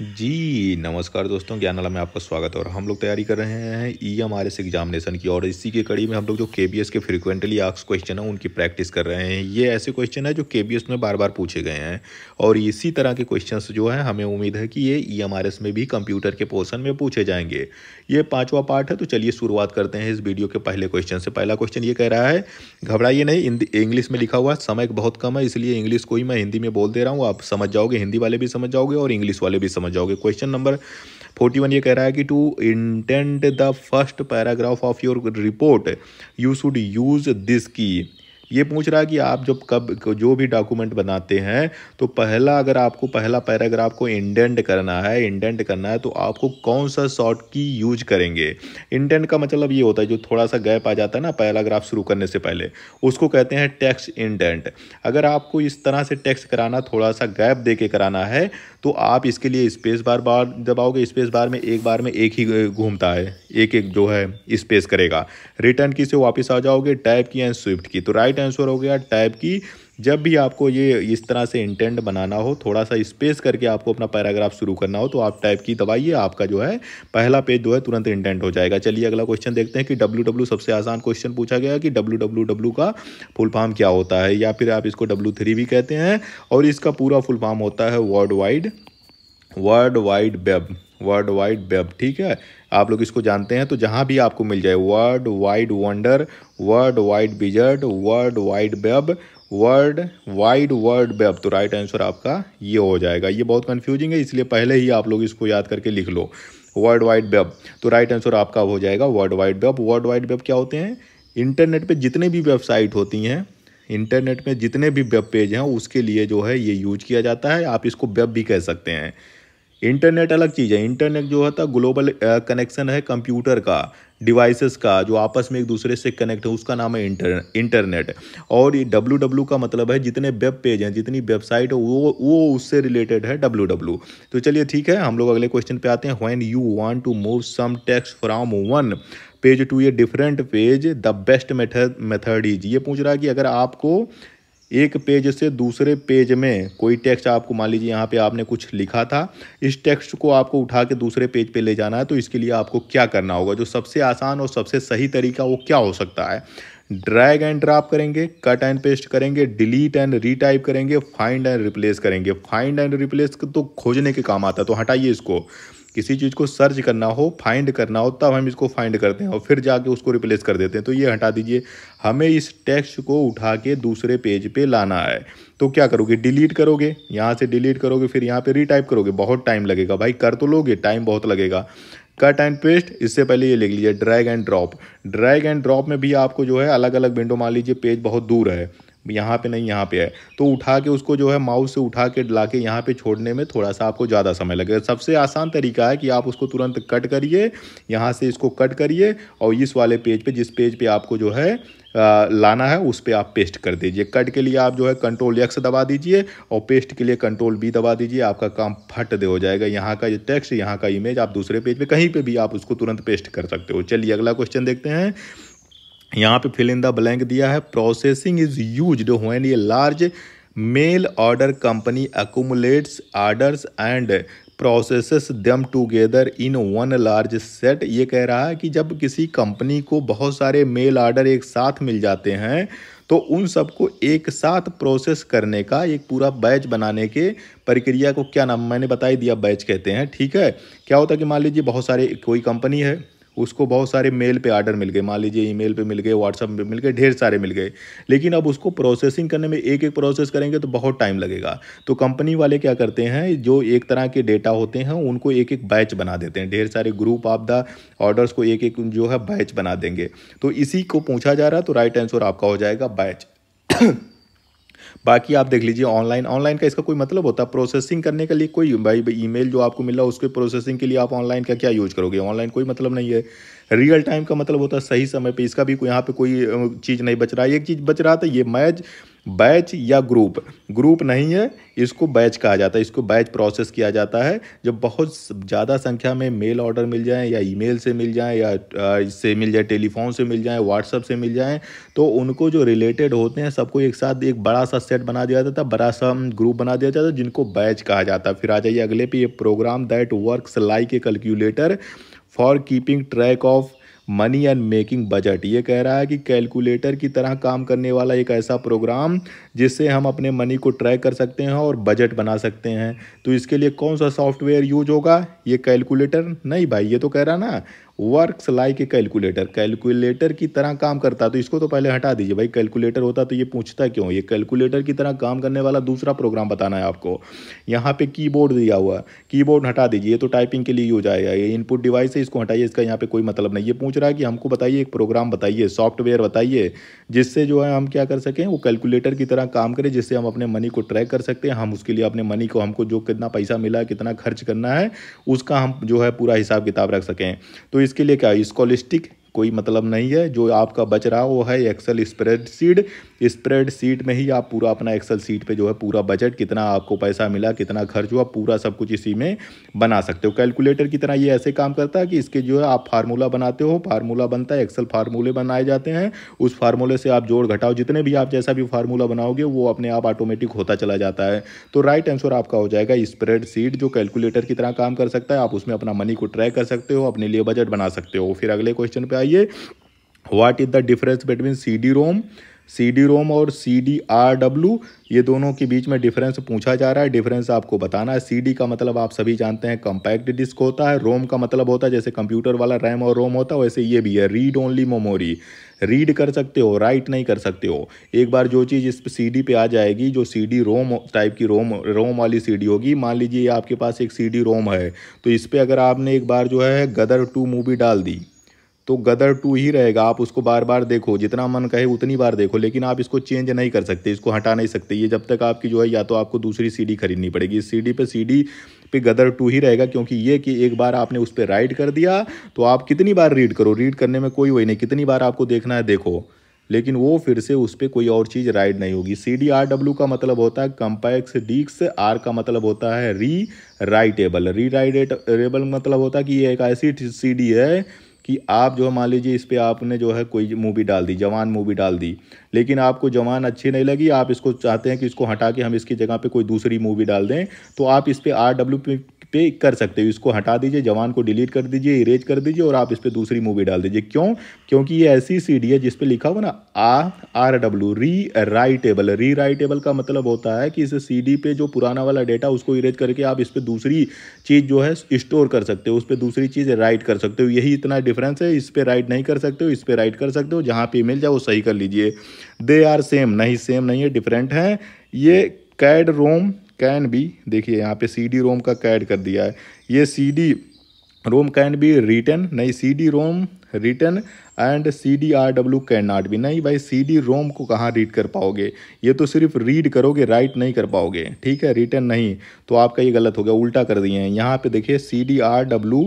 जी नमस्कार दोस्तों ज्ञान में आपका स्वागत है और हम लोग तैयारी कर रहे हैं E M R S examination की और इसी के कड़ी में हम लोग जो के बी एस के फ्रिक्वेंटली आक्स क्वेश्चन है उनकी प्रैक्टिस कर रहे हैं ये ऐसे क्वेश्चन है जो के बी एस में बार बार पूछे गए हैं और इसी तरह के क्वेश्चन जो है हमें उम्मीद है कि ये ई एम आर एस में भी कंप्यूटर के पोर्सन में पूछे जाएंगे ये पाँचवा पार्ट है तो चलिए शुरुआत करते हैं इस वीडियो के पहले क्वेश्चन से पहला क्वेश्चन ये कह रहा है घबराइए नहीं इंग्लिश में लिखा हुआ समय बहुत कम है इसलिए इंग्लिश को ही मैं हिंदी में बोल दे रहा हूँ आप समझ जाओगे हिंदी वाले भी समझ जाओगे और इंग्लिश वाले भी समझ समझ जाओगे क्वेश्चन नंबर फोर्टी वन ये कह रहा है कि to indent the first paragraph of your report you should use this की ये पूछ रहा है कि आप जब कब जो भी डॉक्यूमेंट बनाते हैं तो पहला अगर आपको पहला पैराग्राफ को इंडेंट करना है इंडेंट करना है तो आपको कौन सा शॉर्ट की यूज करेंगे इंडेंट का मतलब ये होता है जो थोड़ा सा गैप आ जाता है ना पैराग्राफ शुरू करने से पहले उसको कहते हैं टेक्स्ट इंडेंट अगर आपको इस तरह से टेक्स्ट कराना थोड़ा सा गैप दे के कराना है तो आप इसके लिए स्पेस बार बार दबाओगे स्पेस बार में एक बार में एक ही घूमता है एक एक जो है स्पेस करेगा रिटर्न की से वापस आ जाओगे टाइप की एंड स्विफ्ट की तो राइट करेक्ट आंसर हो गया टाइप की जब भी आपको ये इस तरह से इंटेंट बनाना हो थोड़ा सा स्पेस करके आपको अपना पैराग्राफ शुरू करना हो तो आप टाइप की दबाइए आपका जो है पहला पेज जो है तुरंत इंटेंट हो जाएगा चलिए अगला क्वेश्चन देखते हैं कि डब्ल्यू डब्ल्यू सबसे आसान क्वेश्चन पूछा गया कि डब्ल्यू डब्ल्यू डब्ल्यू का फुल फॉर्म क्या होता है या फिर आप इसको डब्ल्यू थ्री भी कहते हैं और इसका पूरा फुल फॉर्म होता है world wide world wide web world wide web ठीक है आप लोग इसको जानते हैं तो जहाँ भी आपको मिल जाए world wide wonder world wide wizard world wide web world wide world web तो राइट आंसर आपका ये हो जाएगा ये बहुत कन्फ्यूजिंग है इसलिए पहले ही आप लोग इसको याद करके लिख लो वर्ल्ड वाइड वेब तो राइट आंसर आपका हो जाएगा world wide web world wide web क्या होते हैं इंटरनेट पे जितने भी वेबसाइट होती हैं इंटरनेट में जितने भी वेब पेज हैं उसके लिए जो है ये यूज किया जाता है आप इसको वेब भी कह सकते हैं इंटरनेट अलग चीज़ है इंटरनेट जो होता है ग्लोबल कनेक्शन है कंप्यूटर का डिवाइसेस का जो आपस में एक दूसरे से कनेक्ट है उसका नाम है इंटर इंटरनेट और ये डब्लू डब्लू का मतलब है जितने वेब पेज हैं जितनी वेबसाइट है वो वो उससे रिलेटेड है डब्लू डब्लू तो चलिए ठीक है हम लोग अगले क्वेश्चन पे आते हैं when you want to move some text from one page to a different page the best method method is ये पूछ रहा है कि अगर आपको एक पेज से दूसरे पेज में कोई टेक्स्ट आपको मान लीजिए यहाँ पे आपने कुछ लिखा था इस टेक्स्ट को आपको उठा के दूसरे पेज पे ले जाना है तो इसके लिए आपको क्या करना होगा जो सबसे आसान और सबसे सही तरीका वो क्या हो सकता है ड्रैग एंड ड्राप करेंगे कट एंड पेस्ट करेंगे डिलीट एंड रीटाइप करेंगे फाइंड एंड रिप्लेस करेंगे फाइंड एंड रिप्लेस तो खोजने के काम आता है तो हटाइए इसको किसी चीज़ को सर्च करना हो फाइंड करना हो तब हम इसको फाइंड करते हैं और फिर जाके उसको रिप्लेस कर देते हैं तो ये हटा दीजिए हमें इस टेक्स्ट को उठा के दूसरे पेज पे लाना है तो क्या करोगे डिलीट करोगे यहाँ से डिलीट करोगे फिर यहाँ पे रीटाइप करोगे बहुत टाइम लगेगा भाई कर तो लोगे टाइम बहुत लगेगा कट एंड पेस्ट इससे पहले ये लिख लीजिए drag and drop drag and drop में भी आपको जो है अलग अलग विंडो मान लीजिए पेज बहुत दूर है यहाँ पे नहीं यहाँ पे है तो उठा के उसको जो है माउस से उठा के ला के यहाँ पे छोड़ने में थोड़ा सा आपको ज़्यादा समय लगेगा सबसे आसान तरीका है कि आप उसको तुरंत कट करिए यहाँ से इसको कट करिए और इस वाले पेज पे जिस पेज पे आपको जो है लाना है उस पर पे आप पेस्ट कर दीजिए कट के लिए आप जो है कंट्रोल एक्स दबा दीजिए और पेस्ट के लिए कंट्रोल बी दबा दीजिए आपका काम फट दे हो जाएगा यहाँ का ये टेक्स्ट यहाँ का इमेज आप दूसरे पेज पे कहीं पे भी आप उसको तुरंत पेस्ट कर सकते हो चलिए अगला क्वेश्चन देखते हैं यहाँ पे फिल इन द ब्लैंक दिया है processing is use when a large mail order company accumulates orders and processes them together in one large set ये कह रहा है कि जब किसी कंपनी को बहुत सारे मेल ऑर्डर एक साथ मिल जाते हैं तो उन सबको एक साथ प्रोसेस करने का एक पूरा बैच बनाने के प्रक्रिया को क्या नाम मैंने बताई दिया बैच कहते हैं ठीक है क्या होता है कि मान लीजिए बहुत सारे कोई कंपनी है उसको बहुत सारे मेल पे आर्डर मिल गए मान लीजिए ईमेल पे मिल गए व्हाट्सअप पे मिल गए ढेर सारे मिल गए लेकिन अब उसको प्रोसेसिंग करने में एक एक प्रोसेस करेंगे तो बहुत टाइम लगेगा तो कंपनी वाले क्या करते हैं जो एक तरह के डेटा होते हैं उनको एक एक बैच बना देते हैं ढेर सारे ग्रुप ऑफ द ऑर्डर्स को एक एक जो है बैच बना देंगे तो इसी को पूछा जा रहा तो राइट आंसर आपका हो जाएगा बैच बाकी आप देख लीजिए ऑनलाइन ऑनलाइन का इसका कोई मतलब होता है प्रोसेसिंग करने के लिए कोई भाई मेल जो आपको मिला उसके प्रोसेसिंग के लिए आप ऑनलाइन का क्या यूज करोगे ऑनलाइन कोई मतलब नहीं है रियल टाइम का मतलब होता है सही समय पर इसका भी यहाँ पर कोई चीज़ नहीं बच रहा है एक चीज़ बच रहा था ये मैच बैच या ग्रुप ग्रुप नहीं है इसको बैच कहा जाता है इसको बैच प्रोसेस किया जाता है जब बहुत ज़्यादा संख्या में मेल ऑर्डर मिल जाए या ईमेल से मिल जाए या इससे मिल जाए टेलीफोन से मिल जाए व्हाट्सअप से मिल जाए तो उनको जो रिलेटेड होते हैं सबको एक साथ एक बड़ा सा सेट बना दिया जाता है बड़ा सा ग्रुप बना दिया जाता है जिनको बैच कहा जाता है फिर आ जाइए अगले पे ये program that works like a calculator for keeping track of money and making budget ये कह रहा है कि कैलकुलेटर की तरह काम करने वाला एक ऐसा प्रोग्राम जिससे हम अपने मनी को ट्रैक कर सकते हैं और बजट बना सकते हैं तो इसके लिए कौन सा सॉफ्टवेयर यूज होगा ये कैलकुलेटर नहीं भाई ये तो कह रहा ना works like a calculator calculator की तरह काम करता तो इसको तो पहले हटा दीजिए भाई कैलकुलेटर होता तो ये पूछता क्यों ये कैलकुलेटर की तरह काम करने वाला दूसरा प्रोग्राम बताना है आपको यहाँ पे कीबोर्ड दिया हुआ है कीबोर्ड हटा दीजिए ये तो टाइपिंग के लिए यूज आएगा ये इनपुट डिवाइस है इसको हटाइए इसका यहाँ पर कोई मतलब नहीं ये पूछ रहा है कि हमको बताइए एक प्रोग्राम बताइए सॉफ्टवेयर बताइए जिससे जो है हम क्या कर सकें वो कैलकुलेटर की तरह काम करें जिससे हम अपने मनी को ट्रैक कर सकते हैं हम उसके लिए अपने मनी को हमको जो कितना पैसा मिला कितना खर्च करना है उसका हम जो है पूरा हिसाब किताब रख सकें तो इसके लिए क्या है स्कॉलिस्टिक कोई मतलब नहीं है जो आपका बच रहा वो है Excel spreadsheet spreadsheet में ही आप पूरा अपना एक्सेल सीट पे जो है पूरा बजट कितना आपको पैसा मिला कितना खर्च हुआ पूरा सब कुछ इसी में बना सकते हो कैलकुलेटर की तरह ये ऐसे काम करता है कि इसके जो है आप फार्मूला बनाते हो फार्मूला बनता है एक्सेल फार्मूले बनाए जाते हैं उस फार्मूले से आप जोड़ घटाओ जितने भी आप जैसा भी फार्मूला बनाओगे वो अपने आप ऑटोमेटिक होता चला जाता है तो राइट आंसर आपका हो जाएगा स्प्रेड सीट जो कैलकुलेटर की तरह काम कर सकता है आप उसमें अपना मनी को ट्रैक कर सकते हो अपने लिए बजट बना सकते हो फिर अगले क्वेश्चन पे आइए बताइए what is the difference between C D ROM C D ROM और सी डी आर डब्ल्यू ये दोनों के बीच में डिफरेंस पूछा जा रहा है डिफरेंस आपको बताना है सी डी का मतलब आप सभी जानते हैं कम्पैक्ट डिस्क होता है रोम का मतलब होता है जैसे कंप्यूटर वाला रैम और रोम होता है वैसे ये भी है रीड ओनली मेमोरी रीड कर सकते हो राइट नहीं कर सकते हो एक बार जो चीज़ इस सी डी पे आ जाएगी जो सी डी रोम टाइप की रोम रोम वाली सी डी होगी मान लीजिए आपके पास एक सी डी रोम है तो इस पर अगर आपने एक बार जो है गदर टू मूवी डाल दी तो गदर टू ही रहेगा आप उसको बार बार देखो जितना मन कहे उतनी बार देखो लेकिन आप इसको चेंज नहीं कर सकते इसको हटा नहीं सकते ये जब तक आपकी जो है या तो आपको दूसरी सीडी खरीदनी पड़ेगी इस सीडी पे सीडी पे गदर टू ही रहेगा क्योंकि ये कि एक बार आपने उस पर राइड कर दिया तो आप कितनी बार रीड करो रीड करने में कोई वही नहीं कितनी बार आपको देखना है देखो लेकिन वो फिर से उस पर कोई और चीज़ राइड नहीं होगी सी डी आर डब्ल्यू का मतलब होता है कम्पैक्स डिक्स आर का मतलब होता है री राइटेबल री राइटेबल मतलब होता है कि ये एक ऐसी सी डी है कि आप जो है मान लीजिए इस पर आपने जो है कोई मूवी डाल दी जवान मूवी डाल दी लेकिन आपको जवान अच्छी नहीं लगी आप इसको चाहते हैं कि इसको हटा के हम इसकी जगह पर कोई दूसरी मूवी डाल दें तो आप इस पर आर डब्ल्यू पे कर सकते हो इसको हटा दीजिए जवान को डिलीट कर दीजिए इरेज कर दीजिए और आप इस पर दूसरी मूवी डाल दीजिए क्यों क्योंकि ये ऐसी सीडी है जिसपे लिखा हुआ ना आ R W rewritable rewritable का मतलब होता है कि इस सीडी पे जो पुराना वाला डेटा उसको इरेज करके आप इस पर दूसरी चीज़ जो है स्टोर कर सकते हो उस पर दूसरी चीज़ राइट कर सकते हो यही इतना डिफरेंस है इस पर राइट नहीं कर सकते हो इस पर राइट कर सकते हो जहाँ पे मिल जाए वो सही कर लीजिए दे आर सेम नहीं सेम नहीं है डिफरेंट हैं ये कैड रोम कैन भी देखिए यहाँ पे सी डी रोम का कैड कर दिया है ये C D ROM can be written नहीं C D ROM written and C D R W can not be नहीं भाई सी डी रोम को कहाँ रीड कर पाओगे ये तो सिर्फ रीड करोगे राइट नहीं कर पाओगे ठीक है रिटर्न नहीं तो आपका ये गलत हो गया उल्टा कर दिए हैं यहाँ पे देखिए C D R W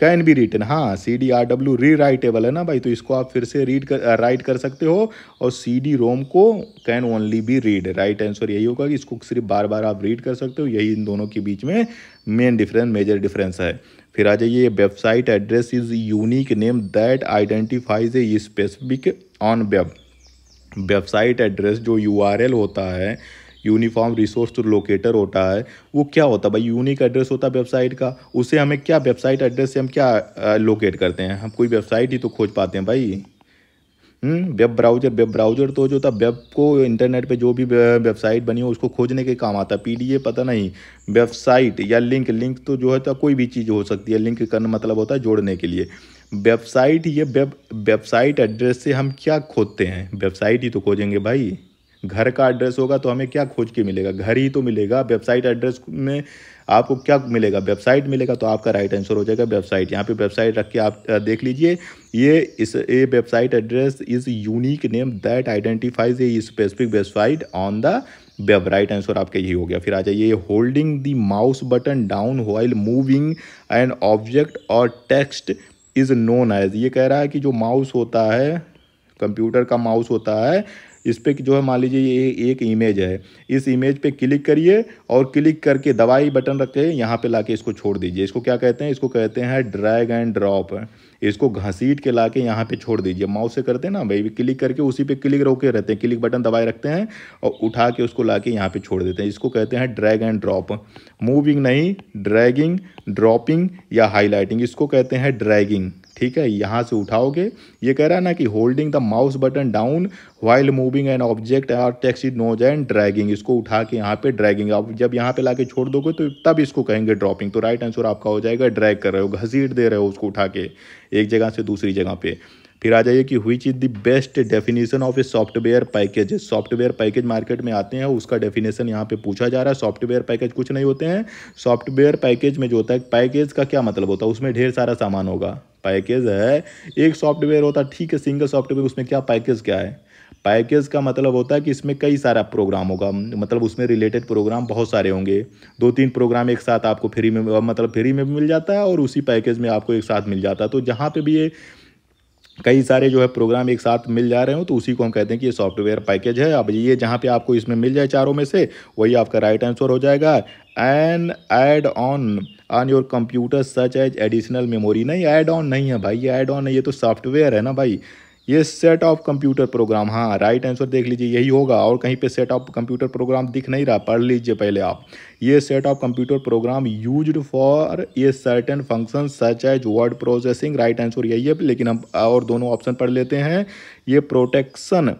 can be written हाँ C D R W rewritable है ना भाई तो इसको आप फिर से रीड कर राइट uh, कर सकते हो और सी डी रोम को can only be read right answer यही होगा कि इसको सिर्फ बार बार आप रीड कर सकते हो यही इन दोनों के बीच में मेन डिफरेंस मेजर डिफरेंस है फिर आ जाइए website address is unique name that identifies a specific on web website address जो यू होता है यूनिफॉर्म रिसोर्स लोकेटर होता है वो क्या होता है भाई यूनिक एड्रेस होता है वेबसाइट का उसे हमें क्या वेबसाइट एड्रेस से हम क्या लोकेट करते हैं हम कोई वेबसाइट ही तो खोज पाते हैं भाई हम्म, वेब ब्राउजर वेब ब्राउजर तो जो था वेब को इंटरनेट पे जो भी वेबसाइट बनी हो उसको खोजने के काम आता है पीडीए पता नहीं वेबसाइट या लिंक लिंक तो जो है तो कोई भी चीज़ हो सकती है लिंक करना मतलब होता है जोड़ने के लिए वेबसाइट ये वेब वेबसाइट एड्रेस से हम क्या खोजते हैं वेबसाइट ही तो खोजेंगे भाई घर का एड्रेस होगा तो हमें क्या खोज के मिलेगा घर ही तो मिलेगा वेबसाइट एड्रेस में आपको क्या मिलेगा वेबसाइट मिलेगा तो आपका राइट आंसर हो जाएगा वेबसाइट यहाँ पे वेबसाइट रख के आप देख लीजिए ये इस ये website address is unique name that identifies a specific website on the web right answer आपका यही हो गया फिर आ जाइए holding the mouse button down while moving and object और टेक्स्ट इज़ नोन एज ये कह रहा है कि जो माउस होता है कंप्यूटर का माउस होता है इस पर जो है मान लीजिए ये एक इमेज है इस इमेज पे क्लिक करिए और क्लिक करके दवाई बटन रखे यहाँ पे लाके इसको छोड़ दीजिए इसको क्या कहते हैं इसको कहते हैं ड्रैग एंड ड्रॉप इसको घसीट के ला के यहाँ पे छोड़ दीजिए माउस से करते हैं ना भाई क्लिक करके उसी पे क्लिक रोके रहते हैं क्लिक बटन दबाए रखते हैं और उठा के उसको ला के यहाँ पे छोड़ देते हैं इसको कहते हैं ड्रैग एंड ड्रॉप मूविंग नहीं ड्रैगिंग ड्रॉपिंग या हाईलाइटिंग इसको कहते हैं ड्रैगिंग ठीक है यहाँ से उठाओगे ये कह रहा है ना कि holding the mouse button down while moving an object or text is knows and dragging इसको उठा के यहाँ पे ड्रैगिंग आप जब यहाँ पे लाके छोड़ दोगे तो तब इसको कहेंगे ड्रॉपिंग तो राइट आंसर आपका हो जाएगा ड्रैग कर रहे हो घसीट दे रहे हो उसको उठा के एक जगह से दूसरी जगह पे फिर आ जाइए कि हुई is the best definition of a software package software package market में आते हैं उसका डेफिनेशन यहाँ पे पूछा जा रहा है सॉफ्टवेयर पैकेज कुछ नहीं होते हैं सॉफ्टवेयर पैकेज में जो होता है पैकेज का क्या मतलब होता है उसमें ढेर सारा सामान होगा पैकेज है एक सॉफ्टवेयर होता है ठीक है सिंगल सॉफ्टवेयर उसमें क्या पैकेज क्या है पैकेज का मतलब होता है कि इसमें कई सारा प्रोग्राम होगा मतलब उसमें रिलेटेड प्रोग्राम बहुत सारे होंगे दो तीन प्रोग्राम एक साथ आपको फ्री में मतलब फ्री में मिल जाता है और उसी पैकेज में आपको एक साथ मिल जाता है तो जहाँ पर भी ये कई सारे जो है प्रोग्राम एक साथ मिल जा रहे हो तो उसी को हम कहते हैं कि ये सॉफ्टवेयर पैकेज है अब ये जहाँ पे आपको इसमें मिल जाए चारों में से वही आपका राइट आंसर हो जाएगा an add on on your computer such as additional memory नहीं ऐड ऑन नहीं है भाई ये ऐड ऑन है ये तो सॉफ्टवेयर है ना भाई ये सेट ऑफ कंप्यूटर प्रोग्राम हाँ राइट आंसर देख लीजिए यही होगा और कहीं पे सेट ऑफ कंप्यूटर प्रोग्राम दिख नहीं रहा पढ़ लीजिए पहले आप ये set of computer program used for a certain function such as word processing right answer यही है लेकिन हम और दोनों ऑप्शन पढ़ लेते हैं ये प्रोटेक्शन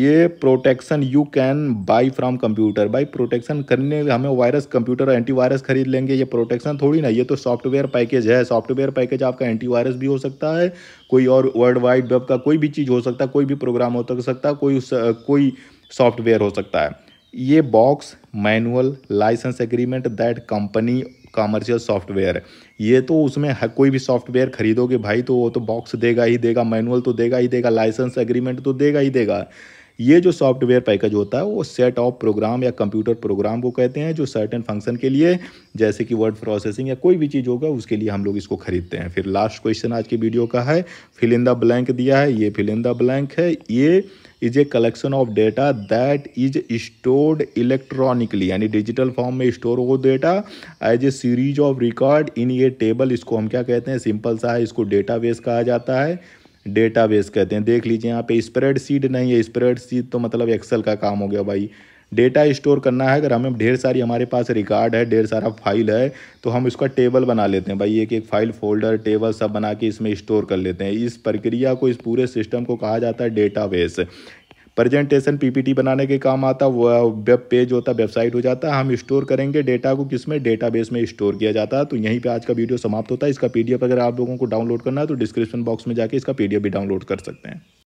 ये protection you can buy from computer buy protection करने हमें वायरस कंप्यूटर एंटीवायरस खरीद लेंगे ये प्रोटेक्शन थोड़ी ना ये तो सॉफ्टवेयर पैकेज है सॉफ्टवेयर पैकेज आपका एंटीवायरस भी हो सकता है कोई और वर्ल्ड वाइड वेब का कोई भी चीज़ हो सकता है कोई भी प्रोग्राम हो सकता है कोई उस, कोई सॉफ्टवेयर हो सकता है ये box manual licence agreement that company commercial software ये तो उसमें कोई भी सॉफ्टवेयर खरीदोगे भाई तो वो तो बॉक्स देगा ही देगा मैनुअल तो देगा ही देगा लाइसेंस एग्रीमेंट तो देगा ही देगा ये जो सॉफ्टवेयर पैकेज होता है वो सेट ऑफ प्रोग्राम या कंप्यूटर प्रोग्राम को कहते हैं जो सर्टेन फंक्शन के लिए जैसे कि वर्ड प्रोसेसिंग या कोई भी चीज़ होगा उसके लिए हम लोग इसको खरीदते हैं फिर लास्ट क्वेश्चन आज की वीडियो का है फिलिंदा ब्लैंक दिया है ये फिलिंदा ब्लैंक है ये is a collection of data that is stored electronically यानी डिजिटल फॉर्म में स्टोर हो data as a series of record in ये टेबल इसको हम क्या कहते हैं सिंपल सा है इसको डेटा बेस कहा जाता है डेटाबेस कहते हैं देख लीजिए यहाँ पे स्प्रेड सीट नहीं है स्प्रेड सीट तो मतलब एक्सेल का काम हो गया भाई डेटा स्टोर करना है अगर हमें ढेर सारी हमारे पास रिकॉर्ड है ढेर सारा फाइल है तो हम इसका टेबल बना लेते हैं भाई एक एक फाइल फोल्डर टेबल सब बना के इसमें स्टोर कर लेते हैं इस प्रक्रिया को इस पूरे सिस्टम को कहा जाता है डेटाबेस प्रेजेंटेशन पीपीटी बनाने के काम आता वो वेब पेज होता वेबसाइट हो जाता हम स्टोर करेंगे डेटा को किसमें डेटाबेस में स्टोर किया जाता है तो यहीं पे आज का वीडियो समाप्त होता है इसका पीडीएफ अगर आप लोगों को डाउनलोड करना है तो डिस्क्रिप्शन बॉक्स में जाके इसका पीडीएफ भी डाउनलोड कर सकते हैं